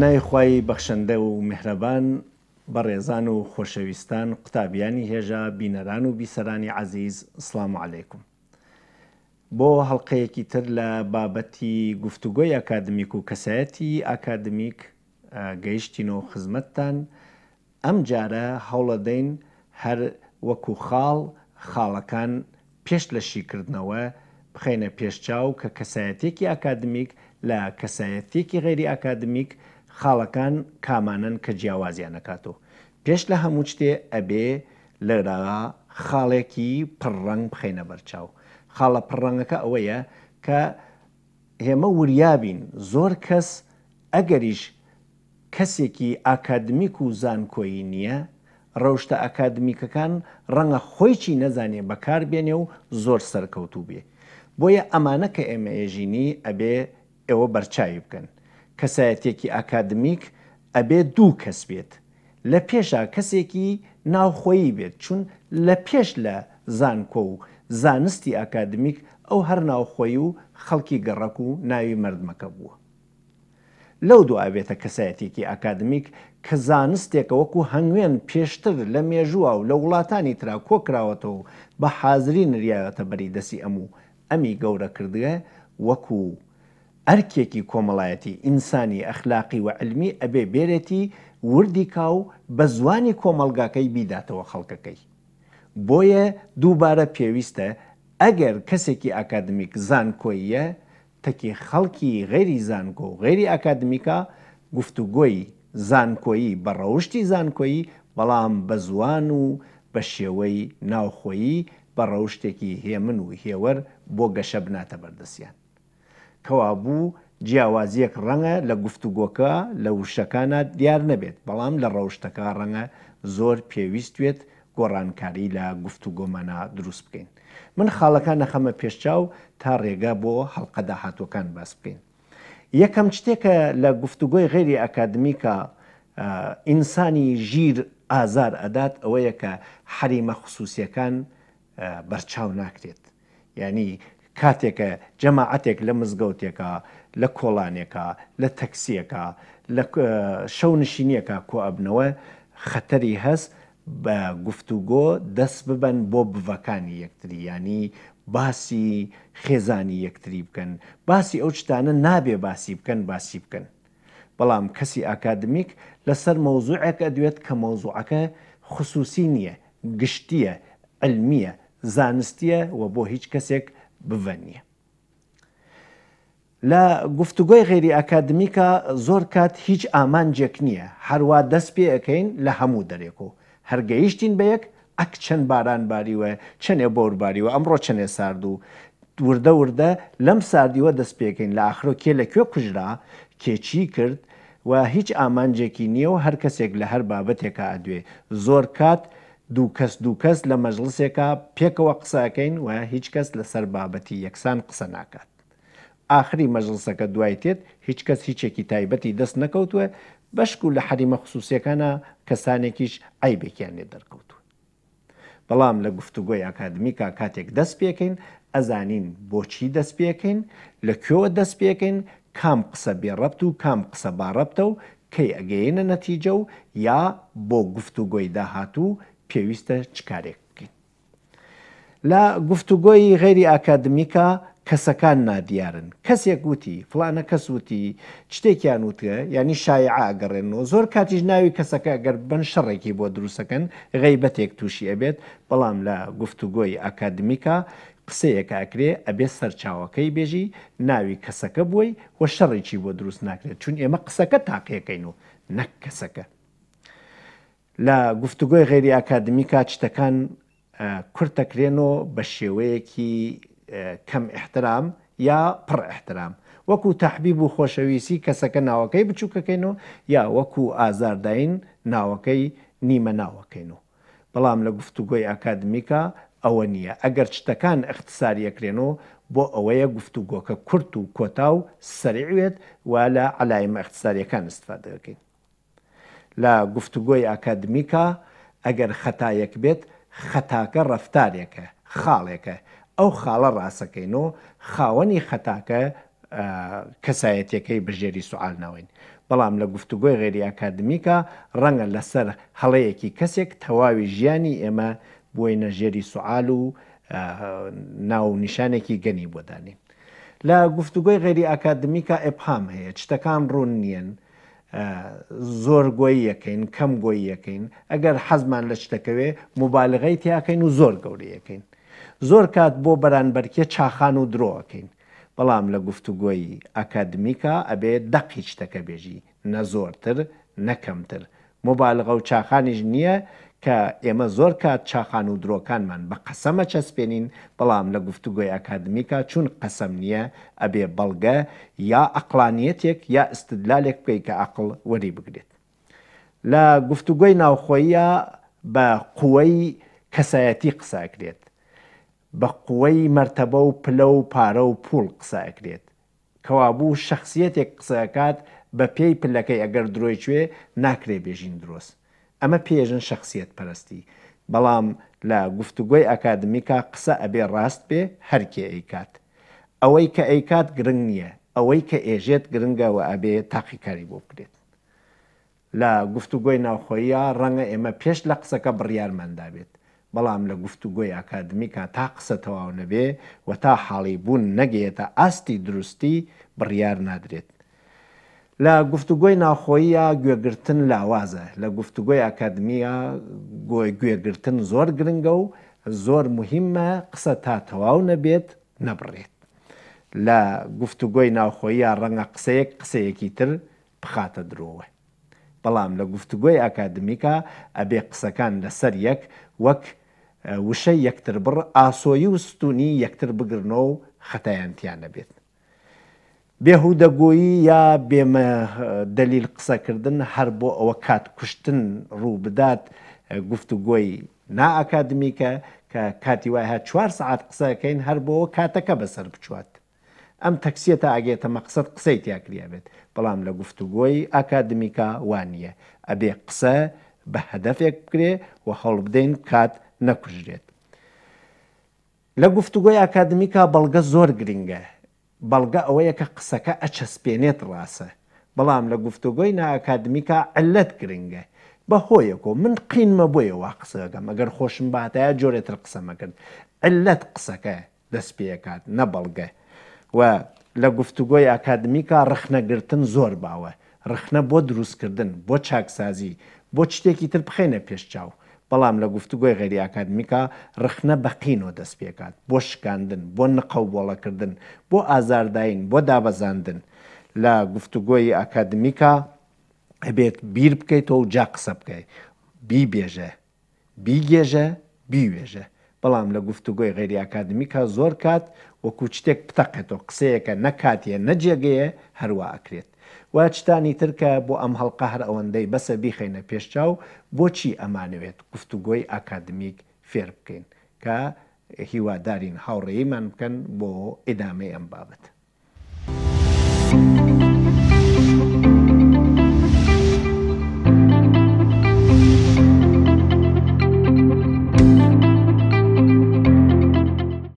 بەنای خی بەخشەندە و مهرەبان بە ڕێزان و خۆشەویستان قوتابیانی هێژە بینەران و بیسەرانی عزیز ئسلام عیکم بۆ هەڵلقەیەکی تر لە بابەتی گفتوگۆی ئاکادمیک و کەسایەتی ئاکادمیک گەیشتینەوە خزمەتتان ئەم جارە هەوڵەدەین هەر وەکو خاڵ خاڵەکان پێش لە شیکردنەوە بخینە پێشچاو کە کەسایەتێکی ئاکادمیک لە کەسایەتێکی غێری ئاکادمیک خاڵەکان کامانن کە جیاوازیان نکاتەوە پێش لە هەموو شتێ ئەبێ لەراغا خاڵێکی پڕڕنگ بخینە بەرچاو خاڵە پڕڕنگەکە ئەوەیە کە هێمە وریابین زۆر کەس ئەگەریش کەسێکی ئاکادمیک و زانکۆی نییە ڕەوشتە ئەکادمیکەکان ڕەنگە خۆیی نەزانێ بەکار بێنێ و زۆر سەرکەوتوو بێ بۆیە ئەمانە کە ئێمە ئێژینی ئەبێ ئێوە بەرچاوی بکەن کەسایەتێکی ئاکادمیک ئەبێ دوو کەس بێت لە پێشا کەسێکی ناوخۆیی بێت چون لە پێش لە زانکۆ و زانستی ئاکادمیک ئەو هەر ناوخۆی و خەڵکی گەڕەک و ناوی مردمەکە بووە لەو دو ئابێتە کەسایەتێکی ئاکادمیک کە زانستێکە وەکو هەنگوێن پێشتر لە مێژووە و لە وڵاتانی ترا کۆکراوەتەوە بە حازری نریایەتە بەری دەسی ئەم و ئەمی گەورە کردگە وەکو ئەرکێکی کۆمەڵایەتی ئینسانی ئەخلاقی و علمی ئەبێ بێرێتی وردی کاو بە زوانی کۆمەلگاکەی بیداتەوە خەڵکەکەی بۆیە دووبارە پێویستە ئەگەر کەسێکی ئاکادمیک زانکۆیە تەکی خەڵکی غێری زانکۆ و غێری ئاکادمیکا گفتوگۆی زانکۆیی بە ڕەوشی زانکۆیی بەڵام بە زوان و بە شێوەی ناوخۆیی بە ڕەوشتێکی هێمن و هێوەر بۆ گەشە بناتە بەردەسیان کەوابوو جیاوازیەک ڕەنگە لە گفتوگۆکە لە وشەکانە دیار نەبێت بەڵام لە ڕەوشتەکە ڕەنگە زۆر پێویستوێت گۆڕانکاری لە گفتوگۆمەنا دروست بکەین من خاڵەکان نەخەمە پێشچاو تا ڕێگە بۆ هەڵقەدا هاتوەکان باس بکەین یەکەم شتێکە لە گفتوگۆی غێری ئەکادمیکە ئینسانی ژیر ئازار ئەدات ئەوەیە کە حریمە خصوصیەکان بەرچاو ناکرێت یعنی کاتێکە جەماعەتێک لە مزگەوتێکە لە کۆڵانێکە لە تەکسیەکە لە شەو نشینیەکە کۆ ئەبنەوە خەتەری هەست بە گفتوگۆ دەست ببەن بۆ بڤەکانی یەکتری ینی باسی خێزانی یەکتری بکەن باسی ئەو شتانە نابێ باسی بکەن باسی بکەن بەڵام کەسی ئاکادمیک لەسەر مەوزوعەکە دوێت کە مەوزوعەکە خصوصی نییە گشتیە ئەلمیە زانستیە و بۆ هیچ کەسێک بڤەنیە. لە گفتوگۆی غێری ئەکادمیکە زۆر کات هیچ ئامانجێک نییە هەروە دەست پێ ئەەکەین لە هەموو دەرێک و هەرگەیشتین بە یەک ئەک چەند باران باریوە چنێ بۆرباریوە ئەمڕۆ چنێ سارد و وردە وردە لەم ساردیوە دەست پێکەین لە ئاخرۆ کێ لەکوێ کوژرا کێچی کرد و هیچ ئامانجێکی نییە و هەر کەسێک لە هەر بابەتێکە ئەدوێ زۆر کات دوو کەس دوو کەس لە مەجلسێکە پێکەوە قساکەین و هیچ کەس لەسەر بابەتی یەکسان قسە ناکات. ئاخری مەجلسەکە دوای تێت هیچ کەس هیچێکی تایبەتی دەست نەکەوتووە بەشک و لە حریمە خصوصیەکانە کەسانێکیش ئایبێکیانێ دەرکەوتوە. بەڵام لە گفتوگۆی ئاکادمیکا کاتێک دەست پێکەین ئەزانین بۆچی دەست پێکەین لە کوێوە دەست پێکەین کام قسە بێڕەبت و کام قسە باڕەبتە و کەی ئەگەینە نەتیجە و یا بۆ گفتوگۆی داهاتوو پێویستە چکارێک بکەین لە گفتوگۆی غێری ئاکادمیکا کەسەکان نادیارن کەسێک وتی فلانە کەس وتی شتێکیان وتە ینی شایعاگەڕێنەوە زۆر کاتیش ناوی کەسەکە گەر بن شەڕێکی بۆ دروستەکەن غیبەتێک تووشی ئەبێت بەڵام لە گفتوگۆی ئاکادمیکا قسەیەک ئاکرێ ئەبێ سەرچاوەکەی بێژی ناوی کەسەکە بووی وە شەڕێکی بۆ دروست ناکرێت چون ئێمە قسەکە تاقیەکەین و نەک کەسەکە. لە گفتوگۆی غێری ئاکادمیکا چتەکان کورتەکرێن و بە شێوەیەکی کەم احترام یا پڕ احترام وەکو تحبیب و خۆشەویستی کەسەکە ناوەکەی بچووکەکەین و یا وەکو ئازاردین ناوەکەی نیمە ناوەکەین و بەڵام لە گفتوگۆی ئاکادمیکا ئەوە نییە ئەگەر چتەکان اقتصاریەکرێن و بۆ ئەوەیە گفتوگۆکە کورت و کۆتا و سەرعوێت و لە علایمە اقتصاریەکان استفادەکەین لە گفتوگۆی ئاکادمیکا ئەگەر خەتایەک بێت خەتاکە ڕفتارێکە خاڵێکە ئەو خاڵە ڕاستەکەینەوە خاوەنی خەتاکە کەسایەتەکەی بژێری سوال ناوین بەڵام لە گفتوگۆی غێری ئاکادمیکە ڕەنگە لەسەر هەڵەیەکی کەسێک تەواوی ژیانی ئێمە بۆی نەژێری سوال و ناو نیشانێکی گەنی بۆدانی لە گفتوگۆی غێری ئاکادمیکە ئەپام هەیە شتەکان ڕوون نییە زۆر گۆی یەکەین کەم گۆی یەکەین ئەگەر حەزمان لە شتەکەوێ مبالغی تیاکەین و زۆر گەوری یەکەین زۆر کات بۆ بەرانبەرکێ چاخان و درۆەکەین بەڵام لە گفتوگۆیی ئەکادمیکا ئەبێ دەقی شتەکە بێژی نە زۆرتر نەکەمتر مبالغە و چاخانیش نییە کە ئێمە زۆر کات چاخان و درۆکانمان بە قەسەمە چەسپێنین بەڵام لە گفتوگۆی ئاکادمیکا چون قەسم نییە ئەبێ بەڵگە یا ئەقلانیەتێک یا استدلالێک بکەی کە عقل وەری بگرێت. لە گفتوگۆی ناوخۆیە بە قوەی کەسایەتی قساکرێت. بە قوەی مەرتەبە و پلە و پارە و پول قساکرێت. کەوابوو شخصیتێک قسەکات بە پێی پلەکەی ئەگەر درۆی کوێ ناکرێ بێژین درۆست. ئەمە پێژن شخصیت پەرستی بەڵام لە گفتوگوۆی ئەکادمیکا قسە ئەبێ ڕاست بێ هەرکێ ئەیکات ئەوەی کە ئەیکات گرنگ نییە ئەوەی کە ئێژێت گرنگەوە ئەبێ تاقیکاری بۆ بکرێت لە گفتوگوۆی ناوخۆیە ڕەنگە ئێمە پێش لە قسەکە بڕیارمەدا بێت بەڵام لە گفتوگوۆی ئاکادمیکا تا قسە تەواو نەبێ و تا حاڵی بوون نەگەێتە ئاستی دروستی بڕیار نادرێت لە گفتوگۆی ناخۆیە گوێگرتن لاوازە لە گفتوگۆی ئاکادمیە گوێگرتن زۆر گرنگە و زۆر مهمە قسە تا تەواو نەبێت نەبڕێت لە گفتوگۆی ناوخۆیە ڕەنگە قسەیەک قسەیەکی تر بخاتە درۆوە بەڵام لە گفتوگۆی ئاکادمیکە ئەبێ قسەکان لەسەر یەک وەک وشە یەکتر بڕ ئاسۆیی و ستونی یەکتر بگرنەوە و خەتایانتیان نەبێت بێهودەگۆیی یا بێمە دلیل قسەکردن هەر بۆ ئەوە کات کوشتن ڕوو بدات گفتوگۆی نائکادمیکە کە کاتی وایە چوار سعات قسەکەین هەر بۆەوە کاتەکە بەسەر بچوات. ئەم تەکسیەتە ئاگێتە مەقصد قسەی تیاکریا بێت بەڵام لە گفتوگۆی ئاکادمیکا وانە ئەبێ قسە بە هەدەفێک بکرێ و هەڵ بدەین کات نەکوژرێت. لە گفتوگۆی ئاکادمیکا بەڵگە زۆر گرنگە بەڵگە ئەوەیە کە قسەکە ئەچەسپێنێت ڕاستە بەڵام لە گفتوگۆی ناکادمیکا ئەلەت گرنگە بەهۆیەکۆ من قینمە بۆیەوە قسەکەم ئەگەر خۆشم باتەیە جۆرێتتر قسەمەکرد ئەلەت قسەکە دەست پێکات نەبەڵگە و لە گفتوگۆی ئاکادمیکا ڕخنەگرتن زۆر باوە ڕخنە بۆ دروستکردن بۆ چاکسازی بۆ شتێکی تر بخێنە پێش چاو بەڵام لە گفتوگوۆی غێری ئاکادمیکا رخنە بەقینەوە دەست پێکات بۆ شکاندن بۆ نقەو بۆڵەکردن بۆ ئازارداین بۆ دابەزاندن لە گفتوگۆی ئاکادمیکا هەبێت بیر بکەیتەوە و جا قسە بکەیت بیبێژە بیگێژە بیوێژە بەڵام لە گفتوگۆی غێری ئاکادمیکا زۆر کات وەکو شتێک پتەقێتەوە قسەیەکە نەکاتیە نەجێگەیە هەروە ئەکرێت وا چتانی ترکە بۆ ئەم هەڵقە هەر ئەوەندەی بەسە بیخینە پێشچاو بۆچی ئەمانوێت گفتوگۆی ئاکادمیک فێر بکەین کە هیوادارین هاوڕێیمان بکەن بۆ ئێدامی ئەم بابەت.